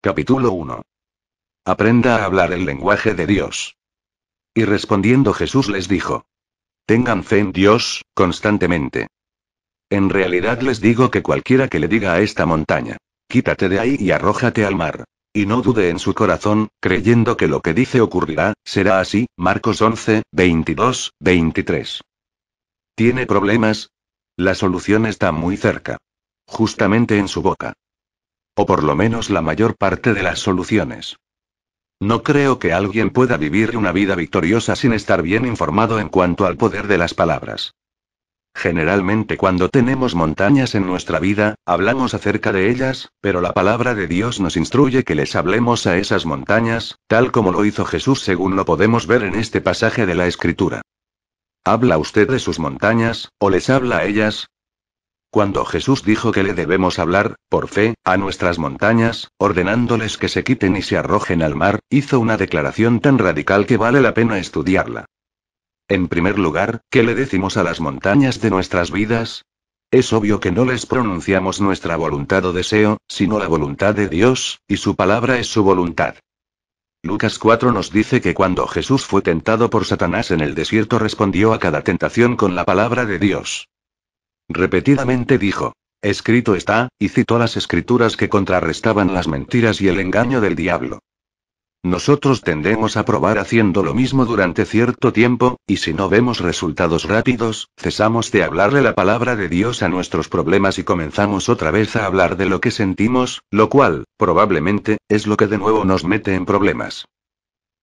Capítulo 1. Aprenda a hablar el lenguaje de Dios. Y respondiendo Jesús les dijo. Tengan fe en Dios, constantemente. En realidad les digo que cualquiera que le diga a esta montaña, quítate de ahí y arrójate al mar, y no dude en su corazón, creyendo que lo que dice ocurrirá, será así. Marcos 11, 22, 23. ¿Tiene problemas? La solución está muy cerca. Justamente en su boca. O por lo menos la mayor parte de las soluciones. No creo que alguien pueda vivir una vida victoriosa sin estar bien informado en cuanto al poder de las palabras. Generalmente cuando tenemos montañas en nuestra vida, hablamos acerca de ellas, pero la palabra de Dios nos instruye que les hablemos a esas montañas, tal como lo hizo Jesús según lo podemos ver en este pasaje de la Escritura. ¿Habla usted de sus montañas, o les habla a ellas? Cuando Jesús dijo que le debemos hablar, por fe, a nuestras montañas, ordenándoles que se quiten y se arrojen al mar, hizo una declaración tan radical que vale la pena estudiarla. En primer lugar, ¿qué le decimos a las montañas de nuestras vidas? Es obvio que no les pronunciamos nuestra voluntad o deseo, sino la voluntad de Dios, y su palabra es su voluntad. Lucas 4 nos dice que cuando Jesús fue tentado por Satanás en el desierto respondió a cada tentación con la palabra de Dios. Repetidamente dijo. Escrito está, y citó las escrituras que contrarrestaban las mentiras y el engaño del diablo. Nosotros tendemos a probar haciendo lo mismo durante cierto tiempo, y si no vemos resultados rápidos, cesamos de hablarle la palabra de Dios a nuestros problemas y comenzamos otra vez a hablar de lo que sentimos, lo cual, probablemente, es lo que de nuevo nos mete en problemas.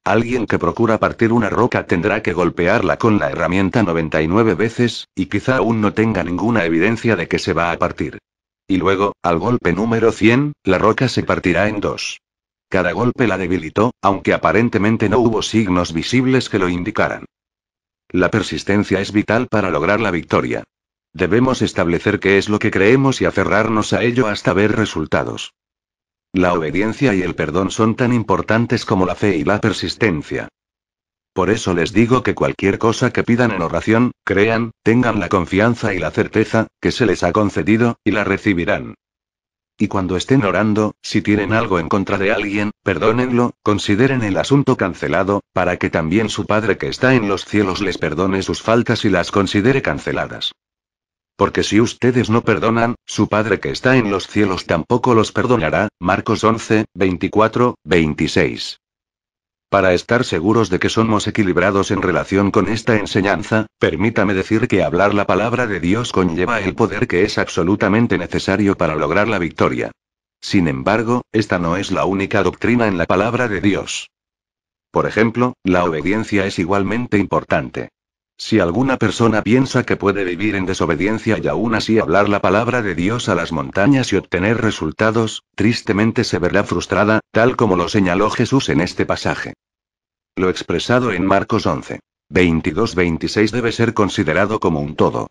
Alguien que procura partir una roca tendrá que golpearla con la herramienta 99 veces, y quizá aún no tenga ninguna evidencia de que se va a partir. Y luego, al golpe número 100, la roca se partirá en dos. Cada golpe la debilitó, aunque aparentemente no hubo signos visibles que lo indicaran. La persistencia es vital para lograr la victoria. Debemos establecer qué es lo que creemos y aferrarnos a ello hasta ver resultados. La obediencia y el perdón son tan importantes como la fe y la persistencia. Por eso les digo que cualquier cosa que pidan en oración, crean, tengan la confianza y la certeza, que se les ha concedido, y la recibirán. Y cuando estén orando, si tienen algo en contra de alguien, perdónenlo, consideren el asunto cancelado, para que también su Padre que está en los cielos les perdone sus faltas y las considere canceladas. Porque si ustedes no perdonan, su Padre que está en los cielos tampoco los perdonará. Marcos 11, 24, 26. Para estar seguros de que somos equilibrados en relación con esta enseñanza, permítame decir que hablar la palabra de Dios conlleva el poder que es absolutamente necesario para lograr la victoria. Sin embargo, esta no es la única doctrina en la palabra de Dios. Por ejemplo, la obediencia es igualmente importante. Si alguna persona piensa que puede vivir en desobediencia y aún así hablar la palabra de Dios a las montañas y obtener resultados, tristemente se verá frustrada, tal como lo señaló Jesús en este pasaje. Lo expresado en Marcos 11. 22-26 debe ser considerado como un todo.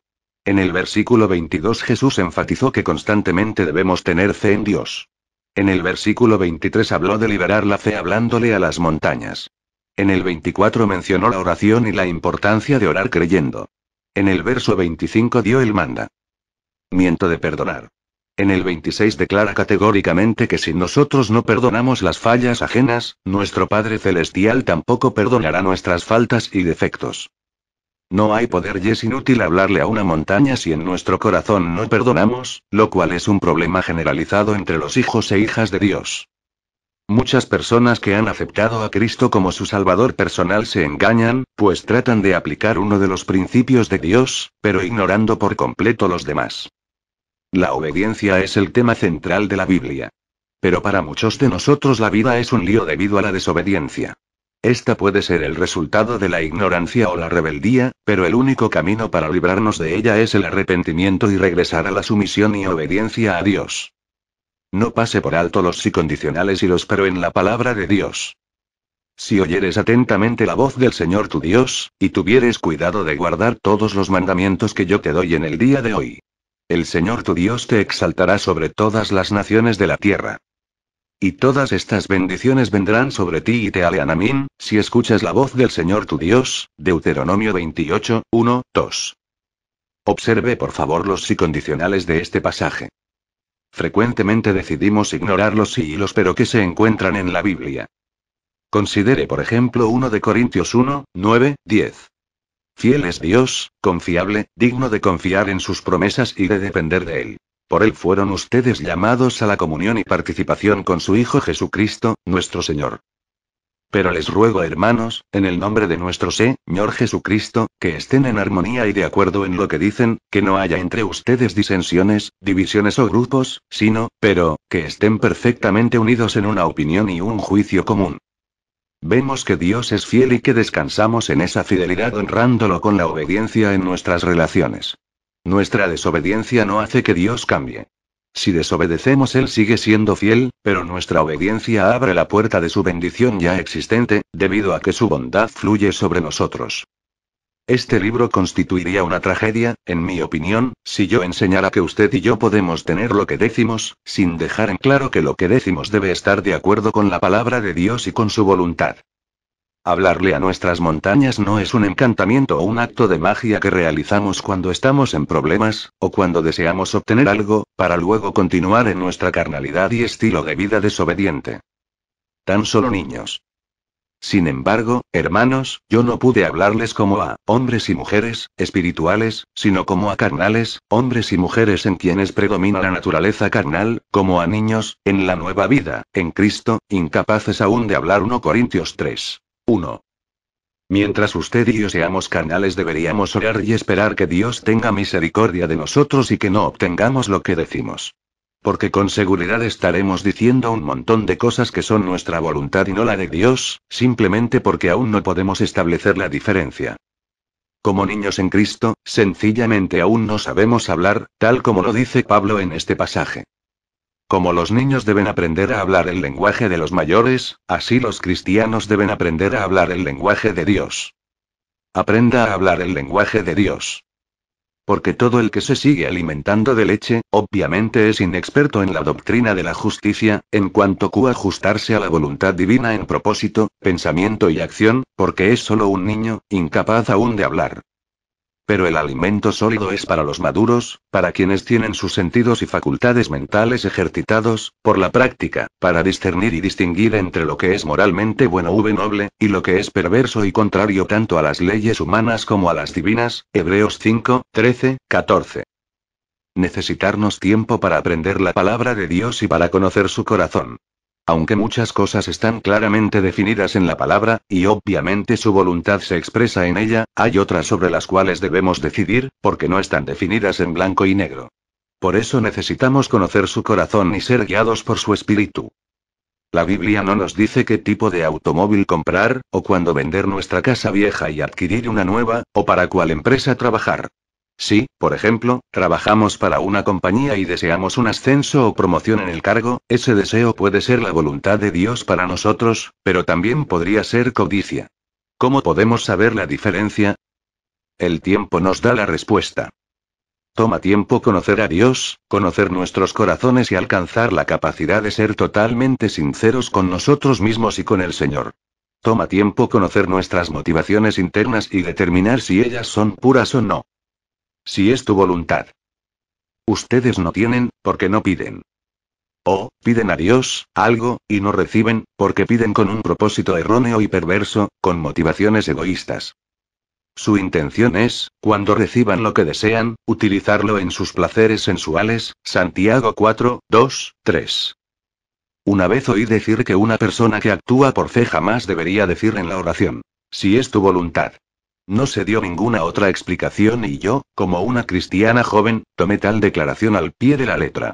En el versículo 22 Jesús enfatizó que constantemente debemos tener fe en Dios. En el versículo 23 habló de liberar la fe hablándole a las montañas. En el 24 mencionó la oración y la importancia de orar creyendo. En el verso 25 dio el manda. Miento de perdonar. En el 26 declara categóricamente que si nosotros no perdonamos las fallas ajenas, nuestro Padre Celestial tampoco perdonará nuestras faltas y defectos. No hay poder y es inútil hablarle a una montaña si en nuestro corazón no perdonamos, lo cual es un problema generalizado entre los hijos e hijas de Dios. Muchas personas que han aceptado a Cristo como su Salvador personal se engañan, pues tratan de aplicar uno de los principios de Dios, pero ignorando por completo los demás. La obediencia es el tema central de la Biblia. Pero para muchos de nosotros la vida es un lío debido a la desobediencia. Esta puede ser el resultado de la ignorancia o la rebeldía, pero el único camino para librarnos de ella es el arrepentimiento y regresar a la sumisión y obediencia a Dios. No pase por alto los si condicionales y los pero en la palabra de Dios. Si oyeres atentamente la voz del Señor tu Dios, y tuvieres cuidado de guardar todos los mandamientos que yo te doy en el día de hoy. El Señor tu Dios te exaltará sobre todas las naciones de la tierra. Y todas estas bendiciones vendrán sobre ti y te alean a mí, si escuchas la voz del Señor tu Dios. Deuteronomio 28, 1, 2. Observe por favor los si condicionales de este pasaje. Frecuentemente decidimos ignorar los pero que se encuentran en la Biblia. Considere por ejemplo 1 de Corintios 1, 9, 10. Fiel es Dios, confiable, digno de confiar en sus promesas y de depender de Él. Por Él fueron ustedes llamados a la comunión y participación con su Hijo Jesucristo, nuestro Señor. Pero les ruego, hermanos, en el nombre de nuestro Señor Jesucristo, que estén en armonía y de acuerdo en lo que dicen, que no haya entre ustedes disensiones, divisiones o grupos, sino, pero, que estén perfectamente unidos en una opinión y un juicio común. Vemos que Dios es fiel y que descansamos en esa fidelidad honrándolo con la obediencia en nuestras relaciones. Nuestra desobediencia no hace que Dios cambie. Si desobedecemos, Él sigue siendo fiel, pero nuestra obediencia abre la puerta de su bendición ya existente, debido a que su bondad fluye sobre nosotros. Este libro constituiría una tragedia, en mi opinión, si yo enseñara que usted y yo podemos tener lo que decimos, sin dejar en claro que lo que decimos debe estar de acuerdo con la palabra de Dios y con su voluntad. Hablarle a nuestras montañas no es un encantamiento o un acto de magia que realizamos cuando estamos en problemas, o cuando deseamos obtener algo, para luego continuar en nuestra carnalidad y estilo de vida desobediente. Tan solo niños. Sin embargo, hermanos, yo no pude hablarles como a hombres y mujeres, espirituales, sino como a carnales, hombres y mujeres en quienes predomina la naturaleza carnal, como a niños, en la nueva vida, en Cristo, incapaces aún de hablar 1 Corintios 3. 1. Mientras usted y yo seamos canales deberíamos orar y esperar que Dios tenga misericordia de nosotros y que no obtengamos lo que decimos. Porque con seguridad estaremos diciendo un montón de cosas que son nuestra voluntad y no la de Dios, simplemente porque aún no podemos establecer la diferencia. Como niños en Cristo, sencillamente aún no sabemos hablar, tal como lo dice Pablo en este pasaje. Como los niños deben aprender a hablar el lenguaje de los mayores, así los cristianos deben aprender a hablar el lenguaje de Dios. Aprenda a hablar el lenguaje de Dios. Porque todo el que se sigue alimentando de leche, obviamente es inexperto en la doctrina de la justicia, en cuanto cu ajustarse a la voluntad divina en propósito, pensamiento y acción, porque es solo un niño, incapaz aún de hablar. Pero el alimento sólido es para los maduros, para quienes tienen sus sentidos y facultades mentales ejercitados, por la práctica, para discernir y distinguir entre lo que es moralmente bueno v noble, y lo que es perverso y contrario tanto a las leyes humanas como a las divinas. Hebreos 5, 13, 14. Necesitarnos tiempo para aprender la palabra de Dios y para conocer su corazón. Aunque muchas cosas están claramente definidas en la palabra, y obviamente su voluntad se expresa en ella, hay otras sobre las cuales debemos decidir, porque no están definidas en blanco y negro. Por eso necesitamos conocer su corazón y ser guiados por su espíritu. La Biblia no nos dice qué tipo de automóvil comprar, o cuándo vender nuestra casa vieja y adquirir una nueva, o para cuál empresa trabajar. Si, por ejemplo, trabajamos para una compañía y deseamos un ascenso o promoción en el cargo, ese deseo puede ser la voluntad de Dios para nosotros, pero también podría ser codicia. ¿Cómo podemos saber la diferencia? El tiempo nos da la respuesta. Toma tiempo conocer a Dios, conocer nuestros corazones y alcanzar la capacidad de ser totalmente sinceros con nosotros mismos y con el Señor. Toma tiempo conocer nuestras motivaciones internas y determinar si ellas son puras o no. Si es tu voluntad. Ustedes no tienen, porque no piden. O, piden a Dios, algo, y no reciben, porque piden con un propósito erróneo y perverso, con motivaciones egoístas. Su intención es, cuando reciban lo que desean, utilizarlo en sus placeres sensuales, Santiago 4, 2, 3. Una vez oí decir que una persona que actúa por fe jamás debería decir en la oración, si es tu voluntad. No se dio ninguna otra explicación y yo, como una cristiana joven, tomé tal declaración al pie de la letra.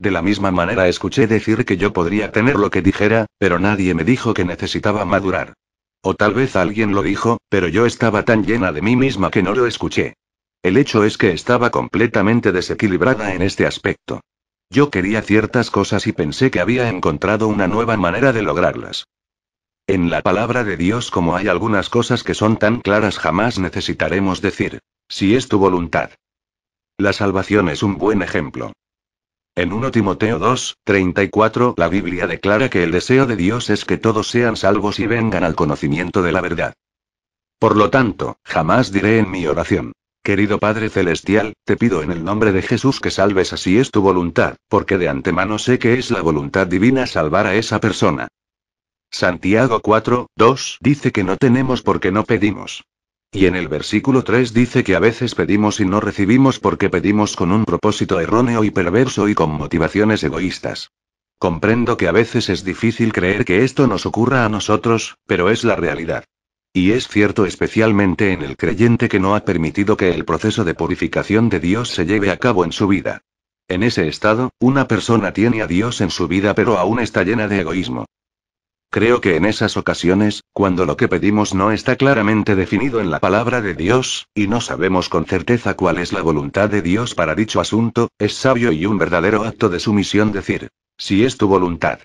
De la misma manera escuché decir que yo podría tener lo que dijera, pero nadie me dijo que necesitaba madurar. O tal vez alguien lo dijo, pero yo estaba tan llena de mí misma que no lo escuché. El hecho es que estaba completamente desequilibrada en este aspecto. Yo quería ciertas cosas y pensé que había encontrado una nueva manera de lograrlas. En la palabra de Dios como hay algunas cosas que son tan claras jamás necesitaremos decir, si es tu voluntad. La salvación es un buen ejemplo. En 1 Timoteo 2, 34 la Biblia declara que el deseo de Dios es que todos sean salvos y vengan al conocimiento de la verdad. Por lo tanto, jamás diré en mi oración, Querido Padre Celestial, te pido en el nombre de Jesús que salves así es tu voluntad, porque de antemano sé que es la voluntad divina salvar a esa persona. Santiago 4, 2 dice que no tenemos porque no pedimos. Y en el versículo 3 dice que a veces pedimos y no recibimos porque pedimos con un propósito erróneo y perverso y con motivaciones egoístas. Comprendo que a veces es difícil creer que esto nos ocurra a nosotros, pero es la realidad. Y es cierto especialmente en el creyente que no ha permitido que el proceso de purificación de Dios se lleve a cabo en su vida. En ese estado, una persona tiene a Dios en su vida pero aún está llena de egoísmo. Creo que en esas ocasiones, cuando lo que pedimos no está claramente definido en la palabra de Dios, y no sabemos con certeza cuál es la voluntad de Dios para dicho asunto, es sabio y un verdadero acto de sumisión decir, si es tu voluntad.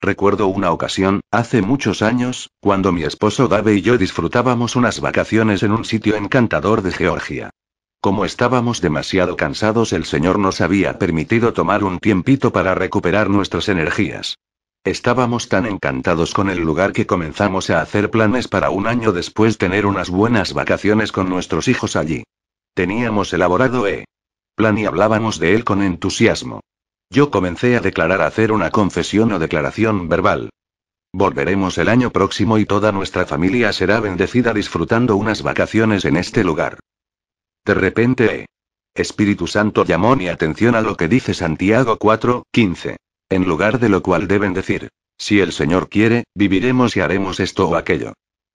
Recuerdo una ocasión, hace muchos años, cuando mi esposo Dave y yo disfrutábamos unas vacaciones en un sitio encantador de Georgia. Como estábamos demasiado cansados, el Señor nos había permitido tomar un tiempito para recuperar nuestras energías. Estábamos tan encantados con el lugar que comenzamos a hacer planes para un año después tener unas buenas vacaciones con nuestros hijos allí. Teníamos elaborado E. Plan y hablábamos de él con entusiasmo. Yo comencé a declarar hacer una confesión o declaración verbal. Volveremos el año próximo y toda nuestra familia será bendecida disfrutando unas vacaciones en este lugar. De repente eh, Espíritu Santo llamó mi atención a lo que dice Santiago 4, 15. En lugar de lo cual deben decir, si el Señor quiere, viviremos y haremos esto o aquello.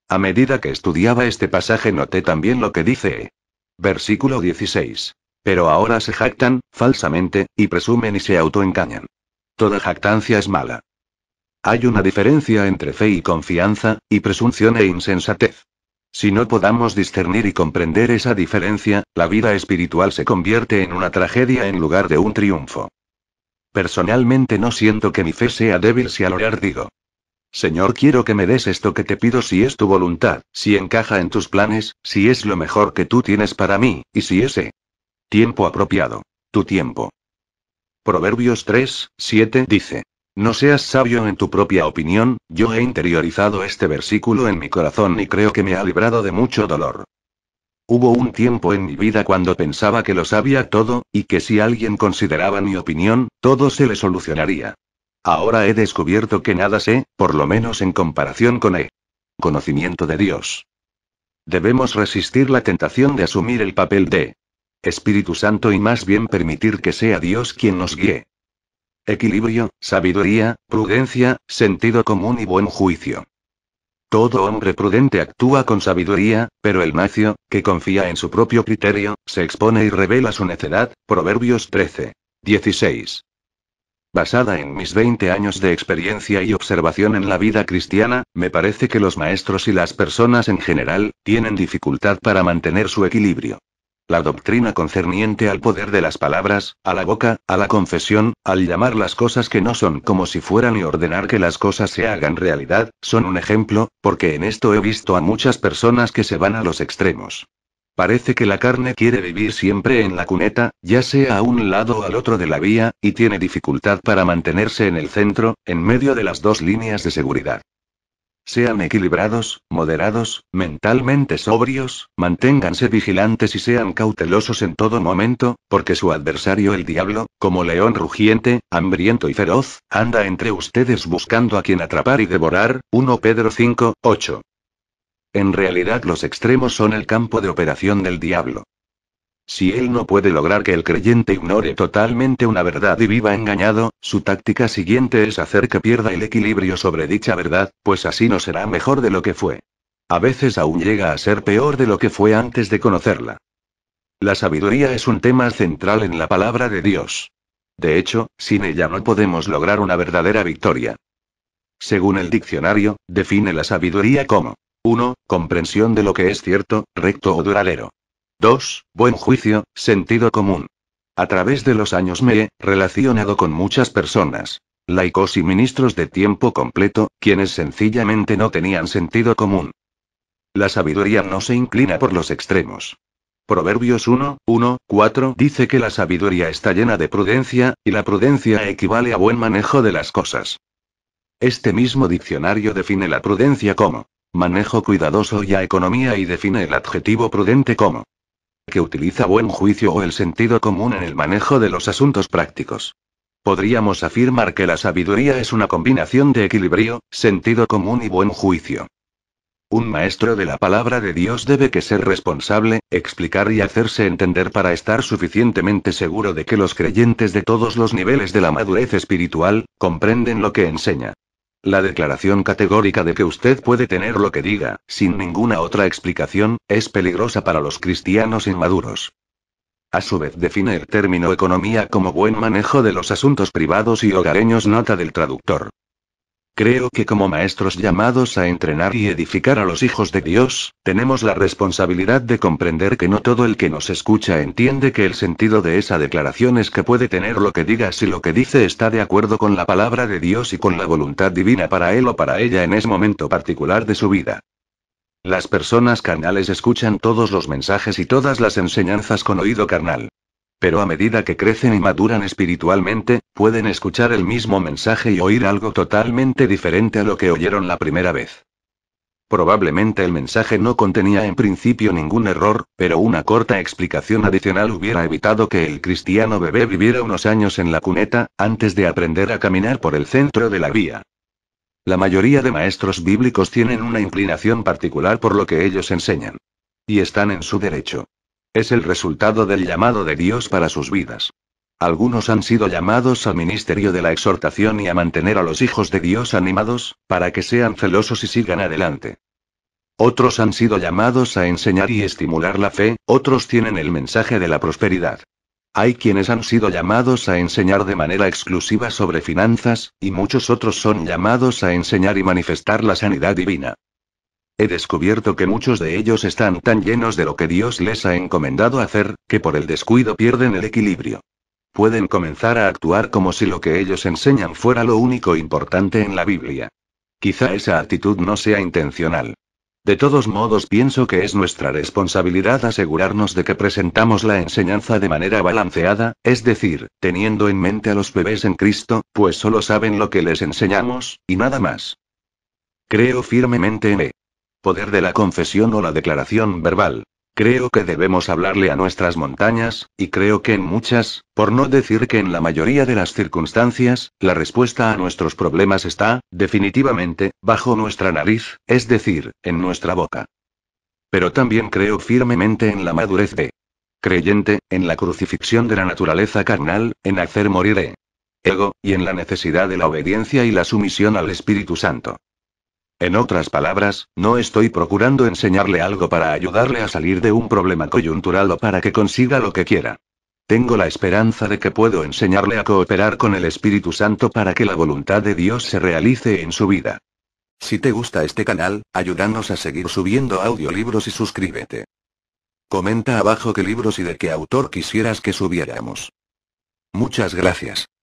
A medida que estudiaba este pasaje noté también lo que dice. E. Versículo 16. Pero ahora se jactan, falsamente, y presumen y se autoencañan. Toda jactancia es mala. Hay una diferencia entre fe y confianza, y presunción e insensatez. Si no podamos discernir y comprender esa diferencia, la vida espiritual se convierte en una tragedia en lugar de un triunfo. Personalmente no siento que mi fe sea débil si al orar digo. Señor, quiero que me des esto que te pido si es tu voluntad, si encaja en tus planes, si es lo mejor que tú tienes para mí, y si ese tiempo apropiado, tu tiempo. Proverbios 3, 7 dice, no seas sabio en tu propia opinión, yo he interiorizado este versículo en mi corazón y creo que me ha librado de mucho dolor. Hubo un tiempo en mi vida cuando pensaba que lo sabía todo, y que si alguien consideraba mi opinión, todo se le solucionaría. Ahora he descubierto que nada sé, por lo menos en comparación con el conocimiento de Dios. Debemos resistir la tentación de asumir el papel de Espíritu Santo y más bien permitir que sea Dios quien nos guíe. Equilibrio, sabiduría, prudencia, sentido común y buen juicio. Todo hombre prudente actúa con sabiduría, pero el macio, que confía en su propio criterio, se expone y revela su necedad. Proverbios 13. 16. Basada en mis 20 años de experiencia y observación en la vida cristiana, me parece que los maestros y las personas en general, tienen dificultad para mantener su equilibrio. La doctrina concerniente al poder de las palabras, a la boca, a la confesión, al llamar las cosas que no son como si fueran y ordenar que las cosas se hagan realidad, son un ejemplo, porque en esto he visto a muchas personas que se van a los extremos. Parece que la carne quiere vivir siempre en la cuneta, ya sea a un lado o al otro de la vía, y tiene dificultad para mantenerse en el centro, en medio de las dos líneas de seguridad. Sean equilibrados, moderados, mentalmente sobrios, manténganse vigilantes y sean cautelosos en todo momento, porque su adversario el diablo, como león rugiente, hambriento y feroz, anda entre ustedes buscando a quien atrapar y devorar. 1 Pedro 5, 8. En realidad los extremos son el campo de operación del diablo. Si él no puede lograr que el creyente ignore totalmente una verdad y viva engañado, su táctica siguiente es hacer que pierda el equilibrio sobre dicha verdad, pues así no será mejor de lo que fue. A veces aún llega a ser peor de lo que fue antes de conocerla. La sabiduría es un tema central en la palabra de Dios. De hecho, sin ella no podemos lograr una verdadera victoria. Según el diccionario, define la sabiduría como 1. Comprensión de lo que es cierto, recto o duradero. 2. Buen juicio, sentido común. A través de los años me he relacionado con muchas personas. Laicos y ministros de tiempo completo, quienes sencillamente no tenían sentido común. La sabiduría no se inclina por los extremos. Proverbios 1, 1, 4 dice que la sabiduría está llena de prudencia, y la prudencia equivale a buen manejo de las cosas. Este mismo diccionario define la prudencia como manejo cuidadoso y a economía y define el adjetivo prudente como que utiliza buen juicio o el sentido común en el manejo de los asuntos prácticos. Podríamos afirmar que la sabiduría es una combinación de equilibrio, sentido común y buen juicio. Un maestro de la palabra de Dios debe que ser responsable, explicar y hacerse entender para estar suficientemente seguro de que los creyentes de todos los niveles de la madurez espiritual comprenden lo que enseña. La declaración categórica de que usted puede tener lo que diga, sin ninguna otra explicación, es peligrosa para los cristianos inmaduros. A su vez define el término economía como buen manejo de los asuntos privados y hogareños nota del traductor. Creo que como maestros llamados a entrenar y edificar a los hijos de Dios, tenemos la responsabilidad de comprender que no todo el que nos escucha entiende que el sentido de esa declaración es que puede tener lo que diga si lo que dice está de acuerdo con la palabra de Dios y con la voluntad divina para él o para ella en ese momento particular de su vida. Las personas carnales escuchan todos los mensajes y todas las enseñanzas con oído carnal. Pero a medida que crecen y maduran espiritualmente, pueden escuchar el mismo mensaje y oír algo totalmente diferente a lo que oyeron la primera vez. Probablemente el mensaje no contenía en principio ningún error, pero una corta explicación adicional hubiera evitado que el cristiano bebé viviera unos años en la cuneta, antes de aprender a caminar por el centro de la vía. La mayoría de maestros bíblicos tienen una inclinación particular por lo que ellos enseñan. Y están en su derecho. Es el resultado del llamado de Dios para sus vidas. Algunos han sido llamados al ministerio de la exhortación y a mantener a los hijos de Dios animados, para que sean celosos y sigan adelante. Otros han sido llamados a enseñar y estimular la fe, otros tienen el mensaje de la prosperidad. Hay quienes han sido llamados a enseñar de manera exclusiva sobre finanzas, y muchos otros son llamados a enseñar y manifestar la sanidad divina. He descubierto que muchos de ellos están tan llenos de lo que Dios les ha encomendado hacer, que por el descuido pierden el equilibrio. Pueden comenzar a actuar como si lo que ellos enseñan fuera lo único importante en la Biblia. Quizá esa actitud no sea intencional. De todos modos, pienso que es nuestra responsabilidad asegurarnos de que presentamos la enseñanza de manera balanceada, es decir, teniendo en mente a los bebés en Cristo, pues solo saben lo que les enseñamos, y nada más. Creo firmemente en E poder de la confesión o la declaración verbal. Creo que debemos hablarle a nuestras montañas, y creo que en muchas, por no decir que en la mayoría de las circunstancias, la respuesta a nuestros problemas está, definitivamente, bajo nuestra nariz, es decir, en nuestra boca. Pero también creo firmemente en la madurez de creyente, en la crucifixión de la naturaleza carnal, en hacer morir ego, y en la necesidad de la obediencia y la sumisión al Espíritu Santo. En otras palabras, no estoy procurando enseñarle algo para ayudarle a salir de un problema coyuntural o para que consiga lo que quiera. Tengo la esperanza de que puedo enseñarle a cooperar con el Espíritu Santo para que la voluntad de Dios se realice en su vida. Si te gusta este canal, ayúdanos a seguir subiendo audiolibros y suscríbete. Comenta abajo qué libros y de qué autor quisieras que subiéramos. Muchas gracias.